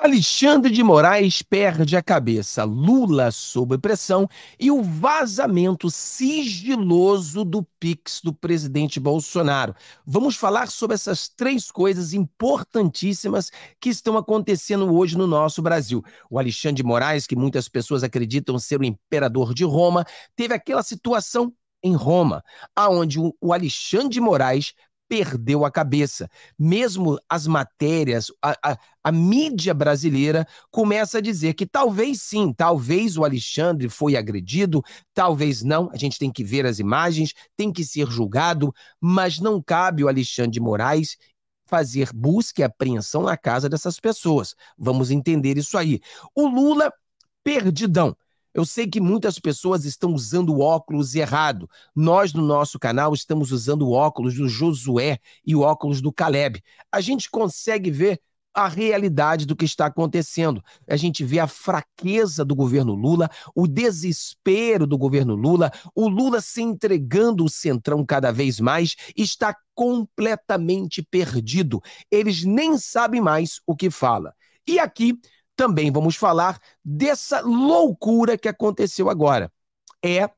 Alexandre de Moraes perde a cabeça, Lula sob pressão e o vazamento sigiloso do Pix do presidente Bolsonaro. Vamos falar sobre essas três coisas importantíssimas que estão acontecendo hoje no nosso Brasil. O Alexandre de Moraes, que muitas pessoas acreditam ser o imperador de Roma, teve aquela situação em Roma, aonde o Alexandre de Moraes perdeu a cabeça. Mesmo as matérias, a, a, a, mídia brasileira começa a dizer que talvez sim, talvez o Alexandre foi agredido, talvez não, a gente tem que ver as imagens, tem que ser julgado, mas não cabe o Alexandre Moraes fazer busca e apreensão na casa dessas pessoas. Vamos entender isso aí. O Lula, perdidão. Eu sei que muitas pessoas estão usando óculos errado. Nós, no nosso canal, estamos usando o óculos do Josué e o óculos do Caleb. A gente consegue ver a realidade do que está acontecendo. A gente vê a fraqueza do governo Lula, o desespero do governo Lula, o Lula se entregando o centrão cada vez mais, está completamente perdido. Eles nem sabem mais o que fala. E aqui também vamos falar dessa loucura que aconteceu agora. É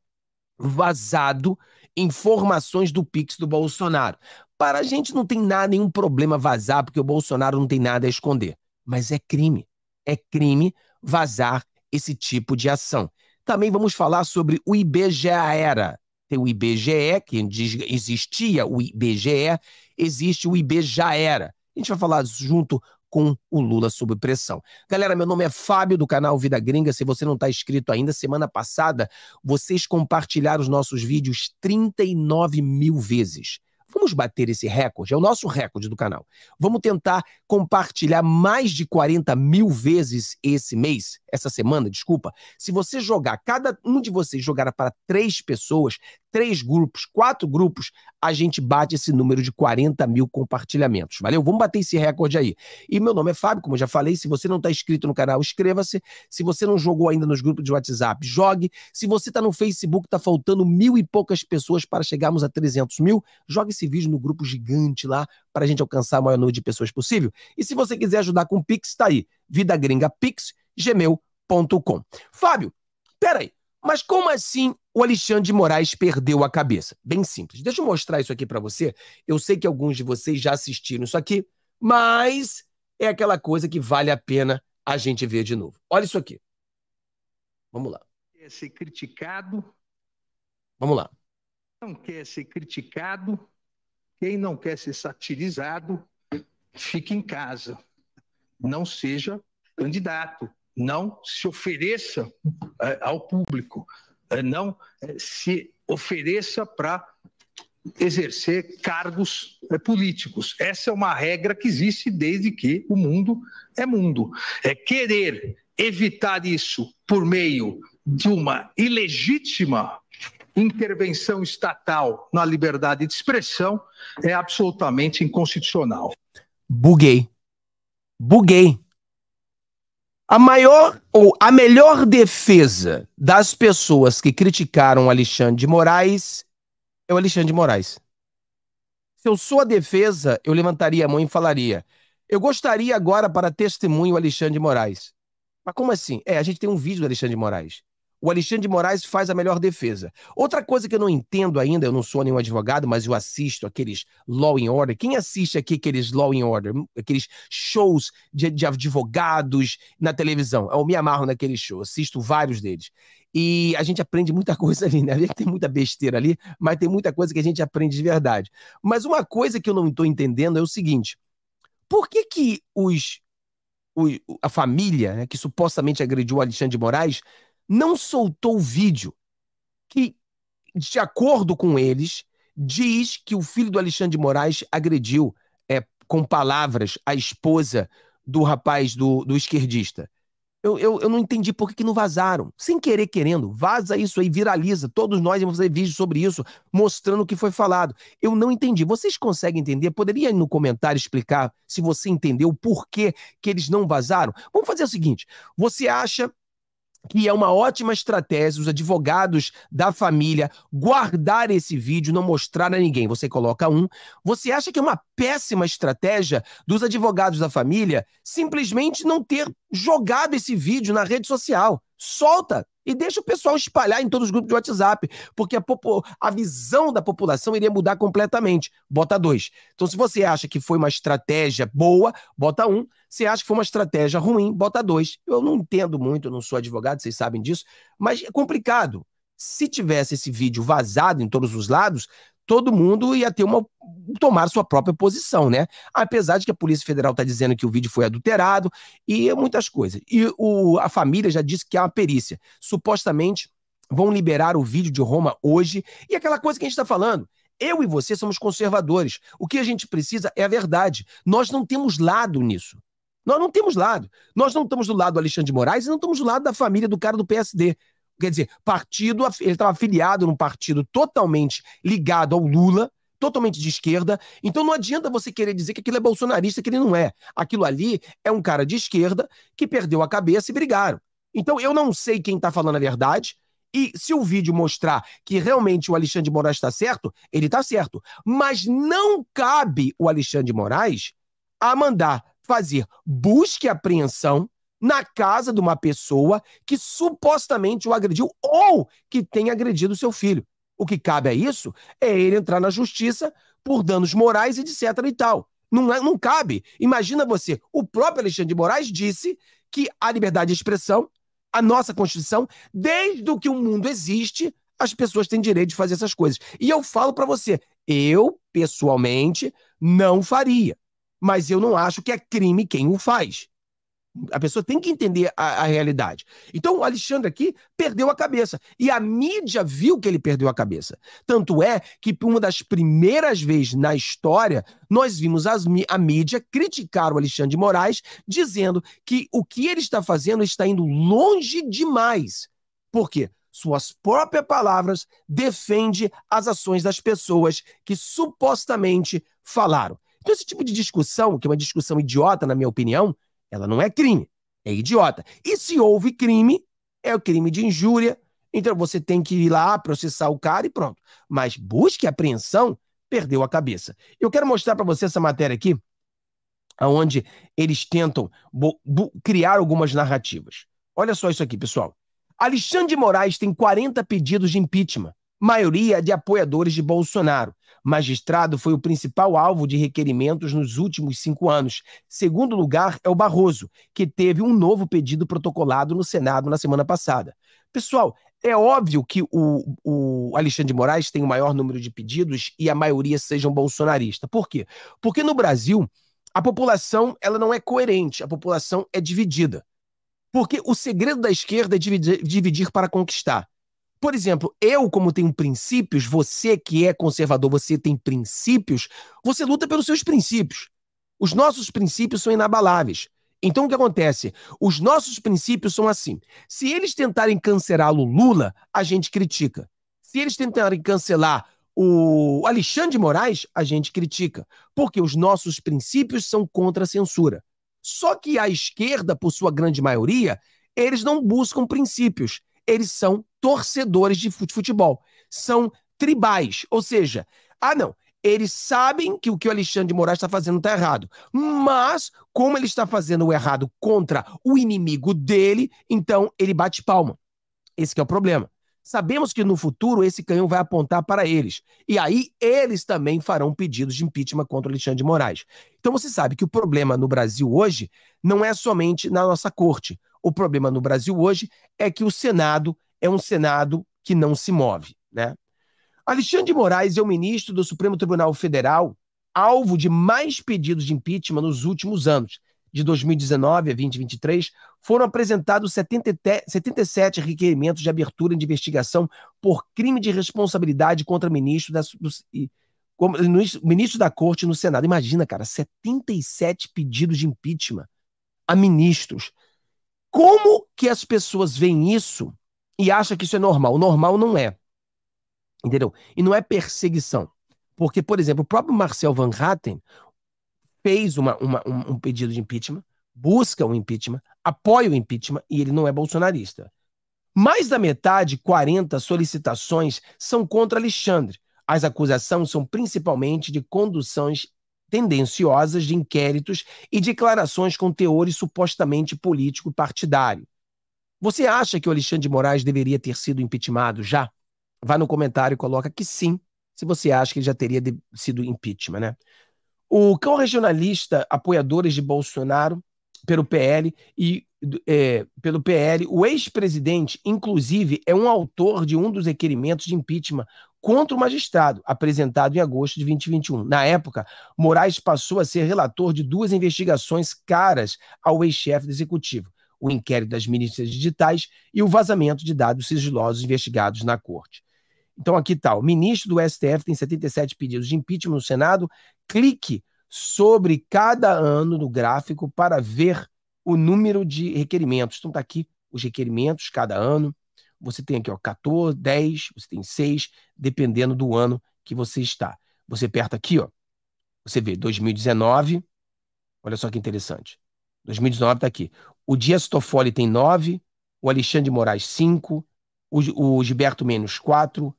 vazado informações do Pix do Bolsonaro. Para a gente não tem nada, nenhum problema vazar, porque o Bolsonaro não tem nada a esconder. Mas é crime. É crime vazar esse tipo de ação. Também vamos falar sobre o IBGE era. Tem o IBGE, que existia o IBGE, existe o IBJA era. A gente vai falar junto com o Lula sob pressão. Galera, meu nome é Fábio do canal Vida Gringa. Se você não está inscrito ainda, semana passada vocês compartilharam os nossos vídeos 39 mil vezes. Vamos bater esse recorde, é o nosso recorde do canal. Vamos tentar compartilhar mais de 40 mil vezes esse mês essa semana, desculpa, se você jogar, cada um de vocês jogar para três pessoas, três grupos, quatro grupos, a gente bate esse número de 40 mil compartilhamentos. Valeu? Vamos bater esse recorde aí. E meu nome é Fábio, como eu já falei. Se você não está inscrito no canal, inscreva-se. Se você não jogou ainda nos grupos de WhatsApp, jogue. Se você está no Facebook, está faltando mil e poucas pessoas para chegarmos a 300 mil, jogue esse vídeo no grupo gigante lá para a gente alcançar o maior número de pessoas possível. E se você quiser ajudar com o Pix, está aí. Vida Gringa Pix gmail.com. Fábio, peraí, mas como assim o Alexandre de Moraes perdeu a cabeça? Bem simples. Deixa eu mostrar isso aqui para você. Eu sei que alguns de vocês já assistiram isso aqui, mas é aquela coisa que vale a pena a gente ver de novo. Olha isso aqui. Vamos lá. Quer ser criticado? Vamos lá. Não quer ser criticado? Quem não quer ser satirizado, fique em casa. Não seja candidato não se ofereça eh, ao público, eh, não eh, se ofereça para exercer cargos políticos. Essa é uma regra que existe desde que o mundo é mundo. É querer evitar isso por meio de uma ilegítima intervenção estatal na liberdade de expressão é absolutamente inconstitucional. Buguei. Buguei. A maior ou a melhor defesa das pessoas que criticaram Alexandre de Moraes é o Alexandre de Moraes. Se eu sou a defesa, eu levantaria a mão e falaria: eu gostaria agora para testemunho Alexandre de Moraes. Mas como assim? É, a gente tem um vídeo do Alexandre de Moraes o Alexandre de Moraes faz a melhor defesa. Outra coisa que eu não entendo ainda, eu não sou nenhum advogado, mas eu assisto aqueles Law and Order. Quem assiste aqui aqueles Law and Order, aqueles shows de, de advogados na televisão? Eu me amarro naquele show, assisto vários deles. E a gente aprende muita coisa ali, né? Tem muita besteira ali, mas tem muita coisa que a gente aprende de verdade. Mas uma coisa que eu não estou entendendo é o seguinte: por que que os, a família né, que supostamente agrediu o Alexandre de Moraes não soltou vídeo que, de acordo com eles, diz que o filho do Alexandre de Moraes agrediu é, com palavras a esposa do rapaz do, do esquerdista. Eu, eu, eu, não entendi por que, que, não vazaram. Sem querer, querendo. Vaza isso aí, viraliza. Todos nós vamos fazer vídeo sobre isso, mostrando o que foi falado. Eu não entendi. Vocês conseguem entender? Poderia no comentário explicar se você entendeu o porquê que eles não vazaram? Vamos fazer o seguinte: você acha que é uma ótima estratégia os advogados da família guardar esse vídeo, não mostrar a ninguém. Você coloca um. Você acha que é uma péssima estratégia dos advogados da família simplesmente não ter jogado esse vídeo na rede social? Solta, e deixa o pessoal espalhar em todos os grupos de WhatsApp, porque a, a, visão da população iria mudar completamente. Bota dois. Então, se você acha que foi uma estratégia boa, bota um. Se acha que foi uma estratégia ruim, bota dois. Eu não entendo muito, não sou advogado, vocês sabem disso, mas é complicado. Se tivesse esse vídeo vazado em todos os lados, todo mundo ia ter uma tomar sua própria posição, né? Apesar de que a Polícia Federal está dizendo que o vídeo foi adulterado e muitas coisas. E o, a família já disse que há é uma perícia. Supostamente vão liberar o vídeo de Roma hoje. E aquela coisa que a gente está falando, eu e você somos conservadores. O que a gente precisa é a verdade. Nós não temos lado nisso. Nós não temos lado. Nós não estamos do lado do Alexandre de Moraes e não estamos do lado da família do cara do PSD. Quer dizer, partido, ele estava afiliado num partido totalmente ligado ao Lula, totalmente de esquerda. Então não adianta você querer dizer que aquilo é bolsonarista, que ele não é. Aquilo ali é um cara de esquerda que perdeu a cabeça e brigaram. Então eu não sei quem está falando a verdade. E se o vídeo mostrar que realmente o Alexandre de Moraes está certo, ele está certo. Mas não cabe o Alexandre de Moraes a mandar fazer busca e apreensão na casa de uma pessoa que supostamente o agrediu ou que tem agredido seu filho. O que cabe a isso é ele entrar na justiça por danos morais e etc e tal. Não, é, não cabe. Imagina você, o próprio Alexandre de Moraes disse que a liberdade de expressão, a nossa Constituição, desde que o mundo existe, as pessoas têm direito de fazer essas coisas. E eu falo para você, eu, pessoalmente, não faria. Mas eu não acho que é crime quem o faz. A pessoa tem que entender a, a, realidade. Então, o Alexandre aqui perdeu a cabeça. E a mídia viu que ele perdeu a cabeça. Tanto é que, uma das primeiras vezes na história, nós vimos as, a mídia criticar o Alexandre de Moraes, dizendo que o que ele está fazendo está indo longe demais. Por quê? Suas próprias palavras defende as ações das pessoas que supostamente falaram. Então, esse tipo de discussão, que é uma discussão idiota, na minha opinião, ela não é crime, é idiota. E se houve crime, é o crime de injúria. Então você tem que ir lá processar o cara e pronto. Mas busque apreensão, perdeu a cabeça. Eu quero mostrar para você essa matéria aqui, aonde eles tentam criar algumas narrativas. Olha só isso aqui, pessoal. Alexandre de Moraes tem 40 pedidos de impeachment, maioria de apoiadores de Bolsonaro. Magistrado foi o principal alvo de requerimentos nos últimos cinco anos. Segundo lugar é o Barroso, que teve um novo pedido protocolado no Senado na semana passada. Pessoal, é óbvio que o, o, Alexandre de Moraes tem o maior número de pedidos e a maioria sejam bolsonarista. Por quê? Porque no Brasil a população ela não é coerente, a população é dividida. Porque o segredo da esquerda é dividir, dividir para conquistar. Por exemplo, eu, como tenho princípios, você que é conservador, você tem princípios, você luta pelos seus princípios. Os nossos princípios são inabaláveis. Então o que acontece? Os nossos princípios são assim. Se eles tentarem cancelar o Lula, a gente critica. Se eles tentarem cancelar o Alexandre de Moraes, a gente critica. Porque os nossos princípios são contra a censura. Só que a esquerda, por sua grande maioria, eles não buscam princípios. Eles são torcedores de futebol. São tribais, ou seja, ah não, eles sabem que o que o Alexandre de Moraes está fazendo está errado. Mas, como ele está fazendo o errado contra o inimigo dele, então ele bate palma. Esse é o problema. Sabemos que no futuro esse canhão vai apontar para eles. E aí eles também farão pedidos de impeachment contra o Alexandre de Moraes. Então você sabe que o problema no Brasil hoje não é somente na nossa corte. O problema no Brasil hoje é que o Senado é um Senado que não se move. Né? Alexandre de Moraes é o ministro do Supremo Tribunal Federal, alvo de mais pedidos de impeachment nos últimos anos. De 2019 a 2023, foram apresentados 77 requerimentos de abertura de investigação por crime de responsabilidade contra ministro da, do, como, no, ministro da Corte no Senado. Imagina, cara, 77 pedidos de impeachment a ministros. Como que as pessoas veem isso e acha que isso é normal. o Normal não é. Entendeu? E não é perseguição. Porque, por exemplo, o próprio Marcel Van Hatten fez uma, uma, um, um pedido de impeachment, busca o impeachment, apoia o impeachment e ele não é bolsonarista. Mais da metade, 40 solicitações, são contra Alexandre. As acusações são principalmente de conduções tendenciosas de inquéritos e declarações com teor supostamente político partidário. Você acha que o Alexandre de Moraes deveria ter sido impeachmentado já? Vá no comentário e coloca que sim, se você acha que ele já teria sido impeachment, né? O cão regionalista, apoiadores de Bolsonaro pelo PL e é, pelo PL, o ex-presidente, inclusive, é um autor de um dos requerimentos de impeachment contra o magistrado, apresentado em agosto de 2021. Na época, Moraes passou a ser relator de duas investigações caras ao ex-chefe do executivo o inquérito das milícias digitais e o vazamento de dados sigilosos investigados na corte. Então, aqui tal. Tá, o ministro do STF tem 77 pedidos de impeachment no Senado. Clique sobre cada ano no gráfico para ver o número de requerimentos. Então, está aqui os requerimentos cada ano. Você tem aqui, ó, 14, 10, você tem 6, dependendo do ano que você está. Você aperta aqui, ó. Você vê 2019. Olha só que interessante. 2019 está aqui. O Dias Toffoli tem 9, o Alexandre Moraes 5, o, o Gilberto Menos 4,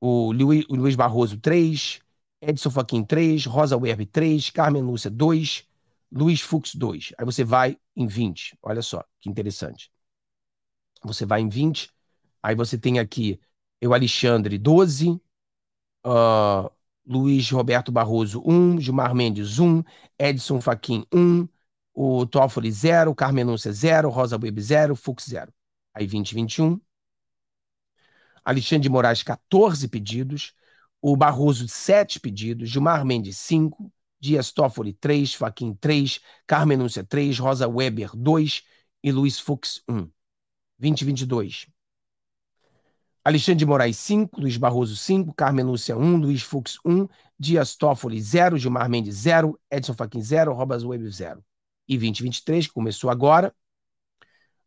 o Luiz, o Luiz Barroso 3, Edson Fachin 3, Rosa Werb 3, Carmen Lúcia 2, Luiz Fux 2. Aí você vai em 20, olha só, que interessante. Você vai em 20, aí você tem aqui o Alexandre 12, uh, ah, Luiz Roberto Barroso 1, Gilmar Mendes 1, Edson Fachin 1, o Toffoli zero, Carmenúncia zero, Rosa Weber zero, Fux zero. Aí 2021. Alexandre de Moraes, 14 pedidos. O Barroso, 7 pedidos. Gilmar Mendes, 5. Dias Toffoli, 3. Faquim, 3. Carmenúncia, 3. Rosa Weber, 2. E Luiz Fux, 1. 2022. Alexandre de Moraes, 5. Luiz Barroso, 5. Carmenúcia, 1. Luiz Fux, 1. Dias Toffoli, 0. Gilmar Mendes, 0. Edson Faquim, 0. Robas Weber, 0 e 2023, que começou agora.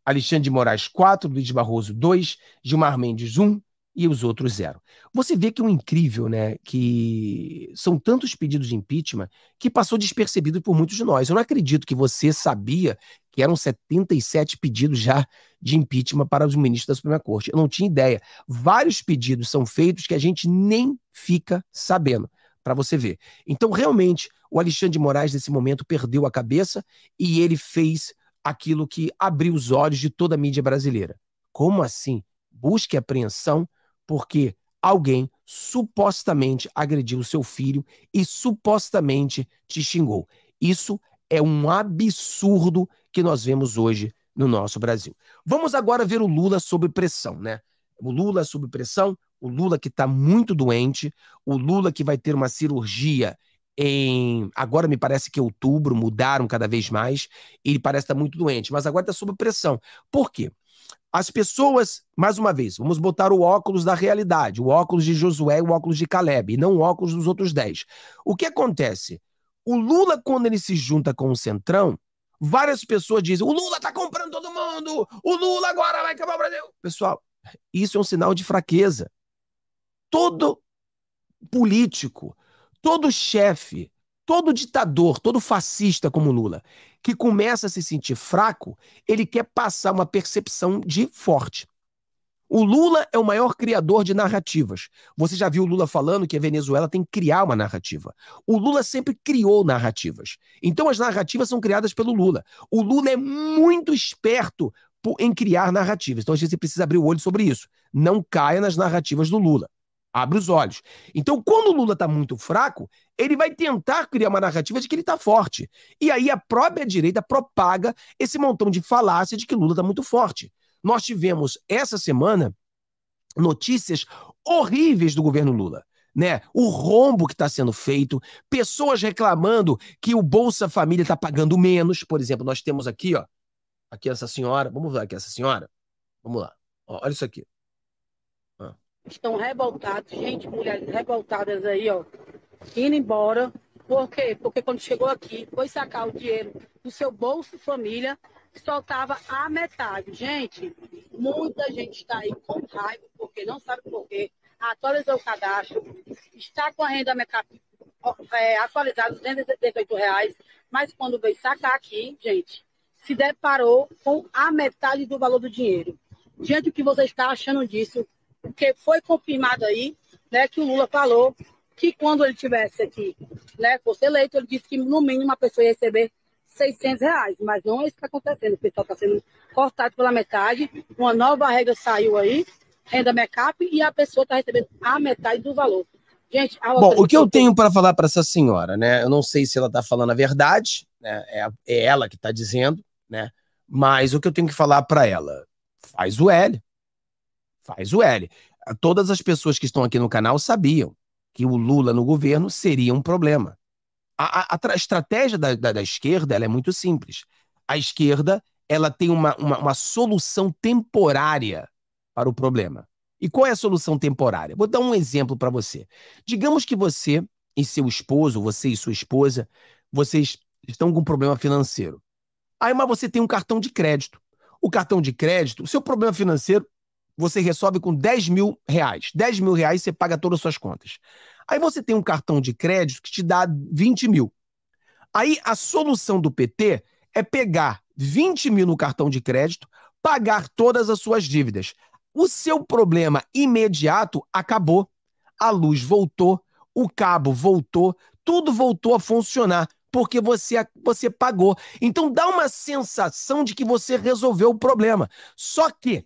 Alexandre de Moraes, 4, Luiz Barroso, 2, Gilmar Mendes, 1 um, e os outros, 0. Você vê que é um incrível, né? Que são tantos pedidos de impeachment que passou despercebido por muitos de nós. Eu não acredito que você sabia que eram 77 pedidos já de impeachment para os ministros da Suprema Corte. Eu não tinha ideia. Vários pedidos são feitos que a gente nem fica sabendo para você ver. Então, realmente, o Alexandre de Moraes, nesse momento, perdeu a cabeça e ele fez aquilo que abriu os olhos de toda a mídia brasileira. Como assim? Busque apreensão porque alguém supostamente agrediu seu filho e supostamente te xingou. Isso é um absurdo que nós vemos hoje no nosso Brasil. Vamos agora ver o Lula sob pressão, né? O Lula é sob pressão, o Lula que está muito doente, o Lula que vai ter uma cirurgia em. Agora me parece que é outubro, mudaram cada vez mais, ele parece estar tá muito doente, mas agora está sob pressão. Por quê? As pessoas, mais uma vez, vamos botar o óculos da realidade, o óculos de Josué e o óculos de Caleb, e não o óculos dos outros dez. O que acontece? O Lula, quando ele se junta com o Centrão, várias pessoas dizem: o Lula tá comprando todo mundo, o Lula agora vai acabar o Brasil. Pessoal, isso é um sinal de fraqueza. Todo político, todo chefe, todo ditador, todo fascista como Lula, que começa a se sentir fraco, ele quer passar uma percepção de forte. O Lula é o maior criador de narrativas. Você já viu o Lula falando que a Venezuela tem que criar uma narrativa. O Lula sempre criou narrativas. Então as narrativas são criadas pelo Lula. O Lula é muito esperto em criar narrativas. Então, a gente precisa abrir o olho sobre isso. Não caia nas narrativas do Lula. Abre os olhos. Então, quando o Lula está muito fraco, ele vai tentar criar uma narrativa de que ele está forte. E aí a própria direita propaga esse montão de falácia de que Lula está muito forte. Nós tivemos essa semana notícias horríveis do governo Lula. Né? O rombo que está sendo feito, pessoas reclamando que o Bolsa Família está pagando menos. Por exemplo, nós temos aqui ó, Aqui é essa senhora, vamos ver aqui é essa senhora. Vamos lá. Ó, olha isso aqui. Estão revoltados, gente, mulheres revoltadas aí, ó. Indo embora. Por quê? Porque quando chegou aqui, foi sacar o dinheiro do seu bolso família, só a metade. Gente, muita gente está aí com raiva, porque não sabe por quê. Atualizou o cadastro, está com a renda atualizada, R$ reais, mas quando veio sacar aqui, gente, se deparou com a metade do valor do dinheiro. Diante do que você está achando disso, porque foi confirmado aí, né, que o Lula falou que quando ele tivesse aqui, né, fosse eleito, ele disse que no mínimo a pessoa ia receber 600 reais, mas não é isso que está acontecendo, o pessoal está sendo cortado pela metade, uma nova regra saiu aí, renda backup, e a pessoa está recebendo a metade do valor. Gente, Bom, o que eu tenho para falar para essa senhora, né? Eu não sei se ela está falando a verdade, né? É, é ela que está dizendo né? Mas o que eu tenho que falar para ela? Faz o L. Faz o L. Todas as pessoas que estão aqui no canal sabiam que o Lula no governo seria um problema. A, a, a estratégia da, da, da esquerda é muito simples. A esquerda ela tem uma, uma, uma, solução temporária para o problema. E qual é a solução temporária? Vou dar um exemplo para você. Digamos que você e seu esposo, você e sua esposa, vocês estão com um problema financeiro. Aí, mas você tem um cartão de crédito. O cartão de crédito, o seu problema financeiro, você resolve com 10 mil reais. 10 mil reais você paga todas as suas contas. Aí você tem um cartão de crédito que te dá 20 mil. Aí a solução do PT é pegar 20 mil no cartão de crédito, pagar todas as suas dívidas. O seu problema imediato acabou. A luz voltou, o cabo voltou, tudo voltou a funcionar porque você, você pagou. Então dá uma sensação de que você resolveu o problema. Só que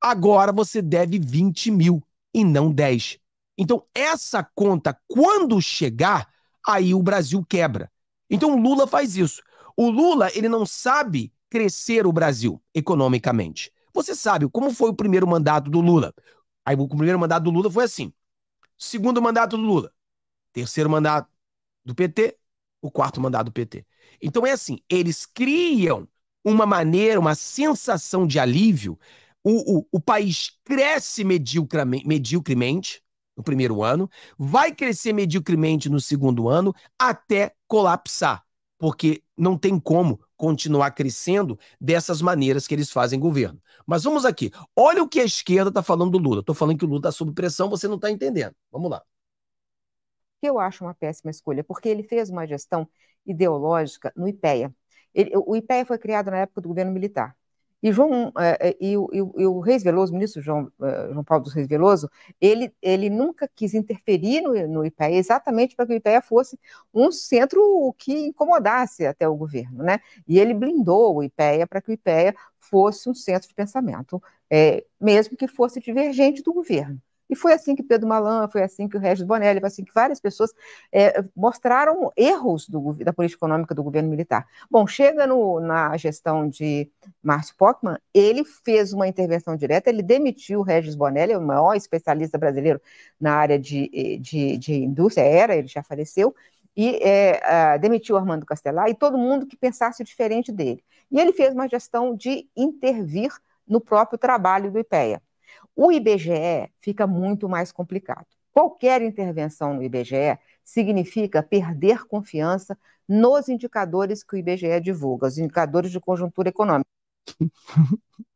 agora você deve 20 mil e não 10. Então essa conta, quando chegar, aí o Brasil quebra. Então o Lula faz isso. O Lula, ele não sabe crescer o Brasil economicamente. Você sabe como foi o primeiro mandato do Lula. Aí o primeiro mandato do Lula foi assim. Segundo mandato do Lula. Terceiro mandato do PT, o quarto mandato do PT. Então é assim, eles criam uma maneira, uma sensação de alívio. O, o, o país cresce mediocremente, mediocremente no primeiro ano, vai crescer mediocremente no segundo ano, até colapsar, porque não tem como continuar crescendo dessas maneiras que eles fazem governo. Mas vamos aqui. Olha o que a esquerda está falando do Lula. Estou falando que o Lula está sob pressão, você não está entendendo. Vamos lá eu acho uma péssima escolha, porque ele fez uma gestão ideológica no IPEA. Ele, o IPEA foi criado na época do governo militar. E, João, é, é, e, o, e o Reis Veloso, o ministro João, é, João Paulo dos Reis Veloso, ele, ele nunca quis interferir no, no IPEA, exatamente para que o IPEA fosse um centro que incomodasse até o governo. Né? E ele blindou o IPEA para que o IPEA fosse um centro de pensamento, mesmo que fosse divergente do governo. E foi assim que Pedro Malan, foi assim que o Regis Bonelli, foi assim que várias pessoas é, mostraram erros do, da política econômica do governo militar. Bom, chega no, na gestão de Márcio Pockmann, ele fez uma intervenção direta, ele demitiu o Regis Bonelli, o maior especialista brasileiro na área de, de, de indústria, era, ele já faleceu, e é, uh, demitiu Armando Castelar e todo mundo que pensasse diferente dele. E ele fez uma gestão de intervir no próprio trabalho do IPEA. O IBGE fica muito mais complicado. Qualquer intervenção no IBGE significa perder confiança nos indicadores que o IBGE divulga, os indicadores de conjuntura econômica.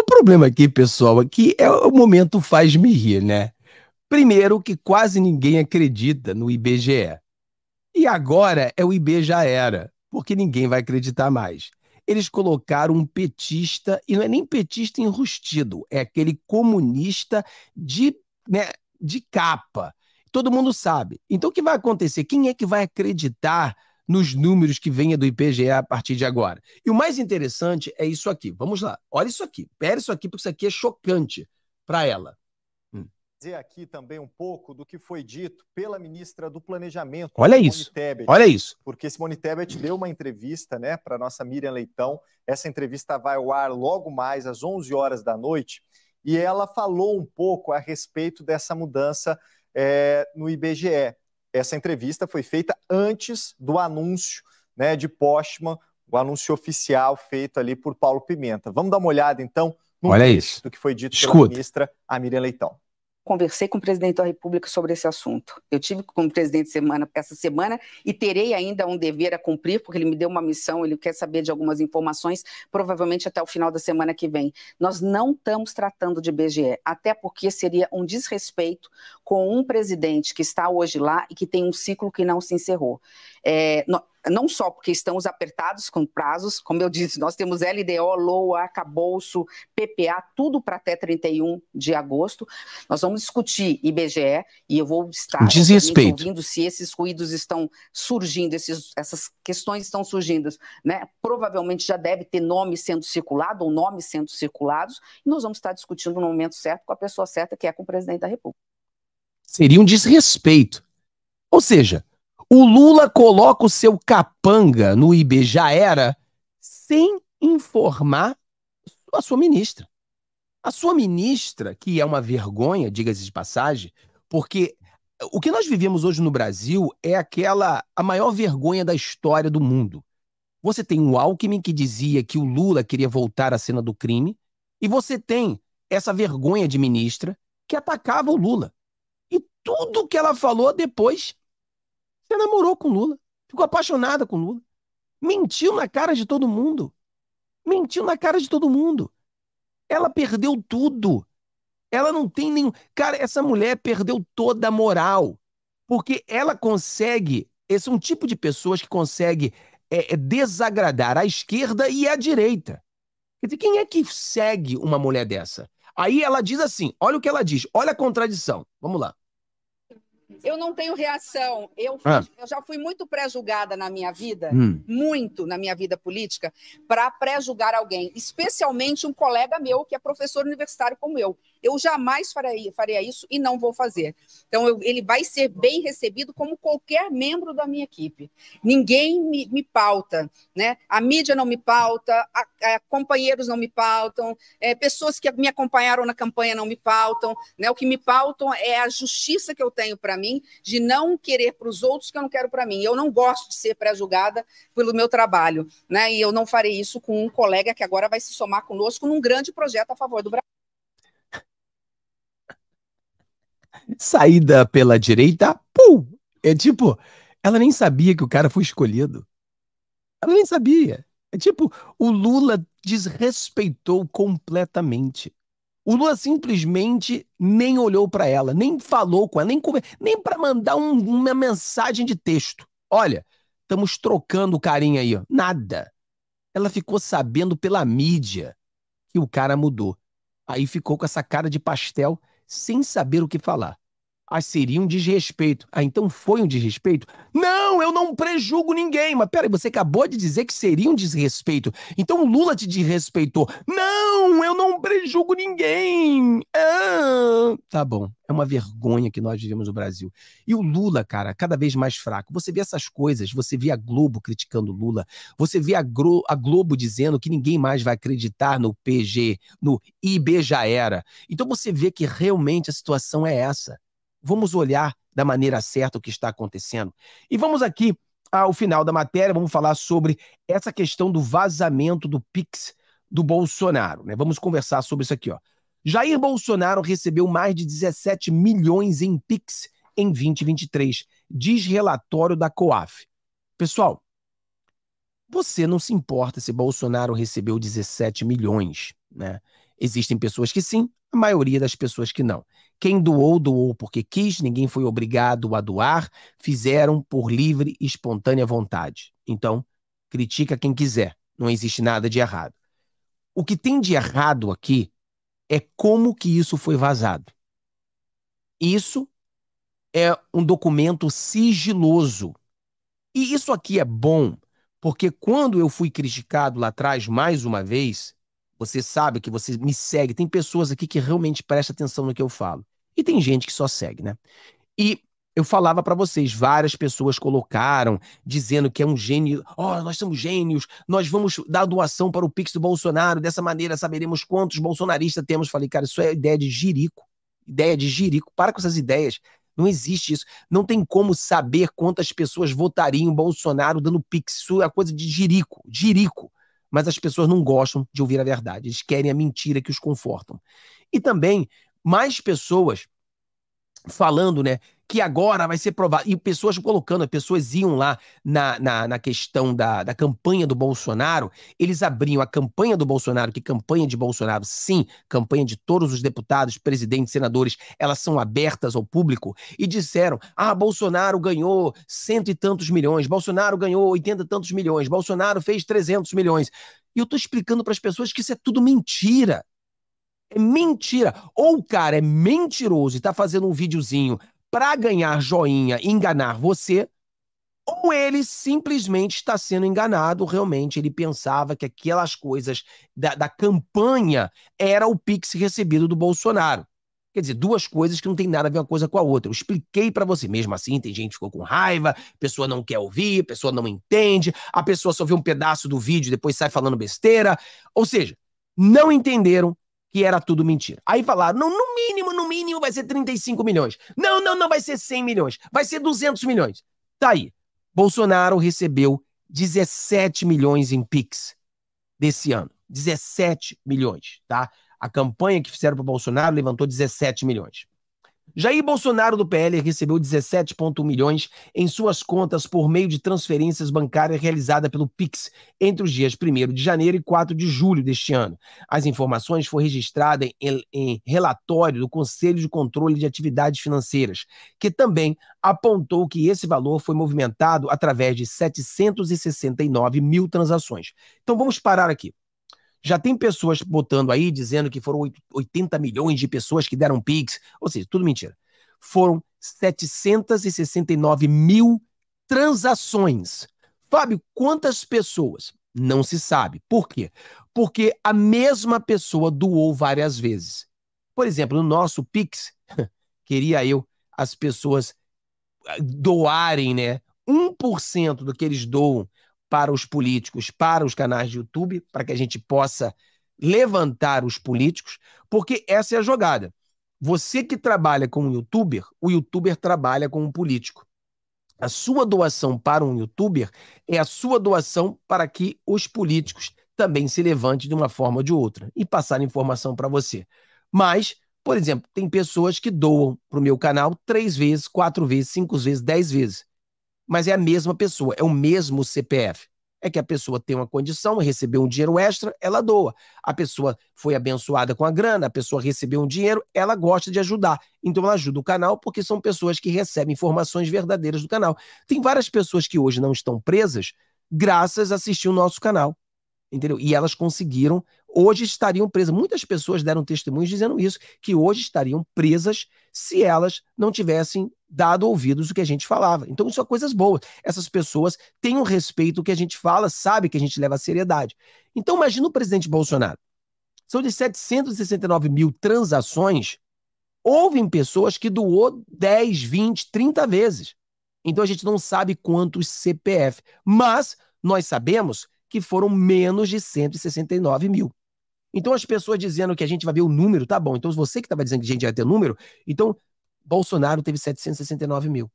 O problema aqui, pessoal, aqui é, é o momento faz-me rir, né? Primeiro que quase ninguém acredita no IBGE. E agora é o IB já era, porque ninguém vai acreditar mais eles colocaram um petista, e não é nem petista enrustido, é aquele comunista de, né, de capa. Todo mundo sabe. Então, o que vai acontecer? Quem é que vai acreditar nos números que venha do IPGE a partir de agora? E o mais interessante é isso aqui. Vamos lá. Olha isso aqui. Pera isso aqui, porque isso aqui é chocante para ela trazer aqui também um pouco do que foi dito pela ministra do Planejamento. Olha isso. Tebet, olha isso. Porque Simone Tebet deu uma entrevista, né, para nossa Miriam Leitão. Essa entrevista vai ao ar logo mais às 11 horas da noite e ela falou um pouco a respeito dessa mudança é, no IBGE. Essa entrevista foi feita antes do anúncio, né, de Postman, o anúncio oficial feito ali por Paulo Pimenta. Vamos dar uma olhada então no Olha isso. do que foi dito Escuta. pela ministra Miriam Leitão conversei com o presidente da República sobre esse assunto. Eu tive com o presidente semana, essa semana e terei ainda um dever a cumprir, porque ele me deu uma missão, ele quer saber de algumas informações, provavelmente até o final da semana que vem. Nós não estamos tratando de BGE, até porque seria um desrespeito com um presidente que está hoje lá e que tem um ciclo que não se encerrou. É, no não só porque estamos apertados com prazos, como eu disse, nós temos LDO, LOA, Acabouço, PPA, tudo para até 31 de agosto. Nós vamos discutir IBGE e eu vou estar ouvindo se esses ruídos estão surgindo, esses, essas questões estão surgindo. Né? Provavelmente já deve ter nome sendo circulado ou nomes sendo circulados, e nós vamos estar discutindo no momento certo com a pessoa certa, que é com o presidente da República. Seria um desrespeito. Ou seja, o Lula coloca o seu capanga no IB já era sem informar a sua ministra. A sua ministra, que é uma vergonha, diga-se de passagem, porque o que nós vivemos hoje no Brasil é aquela a maior vergonha da história do mundo. Você tem o Alckmin que dizia que o Lula queria voltar à cena do crime, e você tem essa vergonha de ministra que atacava o Lula. E tudo que ela falou depois você namorou com Lula. Ficou apaixonada com Lula. Mentiu na cara de todo mundo. Mentiu na cara de todo mundo. Ela perdeu tudo. Ela não tem nenhum. Cara, essa mulher perdeu toda a moral. Porque ela consegue. Esse é um tipo de pessoas que consegue é, é desagradar a esquerda e a direita. Quer dizer, quem é que segue uma mulher dessa? Aí ela diz assim: olha o que ela diz, olha a contradição. Vamos lá. Eu não tenho reação. Eu, ah. eu já fui muito pré-julgada na minha vida, hum. muito na minha vida política, para pré-julgar alguém, especialmente um colega meu que é professor universitário como eu. Eu jamais faria, faria isso e não vou fazer. Então, eu, ele vai ser bem recebido como qualquer membro da minha equipe. Ninguém me, me pauta, né? A mídia não me pauta, a, a, companheiros não me pautam, é, pessoas que me acompanharam na campanha não me pautam, né? O que me pautam é a justiça que eu tenho para mim de não querer para os outros que eu não quero para mim. Eu não gosto de ser pré-julgada pelo meu trabalho, né? E eu não farei isso com um colega que agora vai se somar conosco num grande projeto a favor do Brasil. saída pela direita, pum! É tipo, ela nem sabia que o cara foi escolhido. Ela nem sabia. É tipo, o Lula desrespeitou completamente. O Lula simplesmente nem olhou para ela, nem falou com ela, nem, nem para mandar um, uma mensagem de texto. Olha, estamos trocando carinha aí. Ó. Nada. Ela ficou sabendo pela mídia que o cara mudou. Aí ficou com essa cara de pastel sem saber o que falar. Ah, seria um desrespeito. Ah, então foi um desrespeito? Não, eu não prejugo ninguém. Mas peraí, você acabou de dizer que seria um desrespeito. Então o Lula te desrespeitou. Não, eu não prejugo ninguém. Ah. Tá bom. É uma vergonha que nós vivemos no Brasil. E o Lula, cara, cada vez mais fraco. Você vê essas coisas, você vê a Globo criticando o Lula, você vê a, a Globo dizendo que ninguém mais vai acreditar no PG, no IB já era. Então você vê que realmente a situação é essa. Vamos olhar da maneira certa o que está acontecendo. E vamos aqui ao final da matéria, vamos falar sobre essa questão do vazamento do Pix do Bolsonaro. Né? Vamos conversar sobre isso aqui. Ó. Jair Bolsonaro recebeu mais de 17 milhões em Pix em 2023, diz relatório da COAF. Pessoal, você não se importa se Bolsonaro recebeu 17 milhões, né? Existem pessoas que sim, a maioria das pessoas que não. Quem doou, doou porque quis, ninguém foi obrigado a doar, fizeram por livre e espontânea vontade. Então, critica quem quiser, não existe nada de errado. O que tem de errado aqui é como que isso foi vazado. Isso é um documento sigiloso. E isso aqui é bom, porque quando eu fui criticado lá atrás mais uma vez, você sabe que você me segue. Tem pessoas aqui que realmente prestam atenção no que eu falo. E tem gente que só segue, né? E eu falava para vocês, várias pessoas colocaram dizendo que é um gênio, ó, oh, nós somos gênios, nós vamos dar doação para o Pix do Bolsonaro, dessa maneira saberemos quantos bolsonaristas temos. Falei, cara, isso é ideia de jirico, ideia de jirico, para com essas ideias. Não existe isso. Não tem como saber quantas pessoas votariam Bolsonaro dando Pix. Isso é coisa de jirico, jirico mas as pessoas não gostam de ouvir a verdade. Eles querem a mentira que os confortam. E também mais pessoas falando, né, que agora vai ser provado. E pessoas colocando, pessoas iam lá na, na, na questão da, da campanha do Bolsonaro, eles abriam a campanha do Bolsonaro, que campanha de Bolsonaro, sim, campanha de todos os deputados, presidentes, senadores, elas são abertas ao público, e disseram: ah, Bolsonaro ganhou cento e tantos milhões, Bolsonaro ganhou oitenta e tantos milhões, Bolsonaro fez trezentos milhões. E eu estou explicando para as pessoas que isso é tudo mentira. É mentira. Ou o cara é mentiroso e está fazendo um videozinho para ganhar joinha, enganar você, ou ele simplesmente está sendo enganado, realmente ele pensava que aquelas coisas da, da campanha era o Pix recebido do Bolsonaro. Quer dizer, duas coisas que não tem nada a ver uma coisa com a outra. Eu expliquei para você. Mesmo assim, tem gente que ficou com raiva, pessoa não quer ouvir, pessoa não entende, a pessoa só vê um pedaço do vídeo e depois sai falando besteira. Ou seja, não entenderam que era tudo mentira. Aí falaram, não, no mínimo, no mínimo vai ser 35 milhões. Não, não, não vai ser 100 milhões, vai ser 200 milhões. Tá aí. Bolsonaro recebeu 17 milhões em Pix desse ano. 17 milhões, tá? A campanha que fizeram para Bolsonaro levantou 17 milhões. Jair Bolsonaro do PL recebeu 17,1 milhões em suas contas por meio de transferências bancárias realizadas pelo Pix entre os dias 1 de janeiro e 4 de julho deste ano. As informações foram registradas em, em relatório do Conselho de Controle de Atividades Financeiras, que também apontou que esse valor foi movimentado através de 769 mil transações. Então vamos parar aqui. Já tem pessoas botando aí dizendo que foram 80 milhões de pessoas que deram Pix, ou seja, tudo mentira. Foram 769 mil transações. Fábio, quantas pessoas? Não se sabe. Por quê? Porque a mesma pessoa doou várias vezes. Por exemplo, no nosso Pix, queria eu as pessoas eh, doarem, né? 1% do que eles doam para os políticos, para os canais de YouTube, para que a gente possa levantar os políticos, porque essa é a jogada. Você que trabalha com um youtuber, o youtuber trabalha com um político. A sua doação para um youtuber é a sua doação para que os políticos também se levantem de uma forma ou de outra e passar informação para você. Mas, por exemplo, tem pessoas que doam para o meu canal três vezes, quatro vezes, cinco vezes, dez vezes mas é a mesma pessoa, é o mesmo CPF. É que a pessoa tem uma condição, recebeu um dinheiro extra, ela doa. A pessoa foi abençoada com a grana, a pessoa recebeu um dinheiro, ela gosta de ajudar. Então ela ajuda o canal porque são pessoas que recebem informações verdadeiras do canal. Tem várias pessoas que hoje não estão presas graças a assistir o nosso canal. Entendeu? E elas conseguiram hoje estariam presas. Muitas pessoas deram testemunhos dizendo isso, que hoje estariam presas se elas não tivessem dado ouvidos o que a gente falava. Então, isso é coisas boas. Essas pessoas têm um respeito o que a gente fala, sabe que a gente leva a seriedade. Então, imagina o presidente Bolsonaro. São de 769 mil transações, houve pessoas que doou 10, 20, 30 vezes. Então, a gente não sabe quantos CPF, mas nós sabemos que foram menos de 169 mil. Então as pessoas dizendo que a gente vai ver o número, tá bom. Então você que estava dizendo que a gente ia ter número, então Bolsonaro teve 769 mil.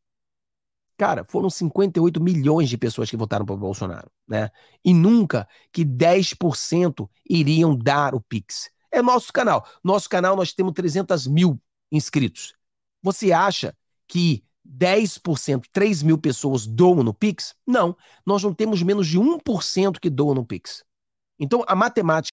Cara, foram 58 milhões de pessoas que votaram para Bolsonaro, né? E nunca que 10% iriam dar o Pix. É nosso canal. Nosso canal nós temos 300 mil inscritos. Você acha que 10%, 3 mil pessoas doam no Pix? Não, nós não temos menos de 1% que doam no Pix. Então, a matemática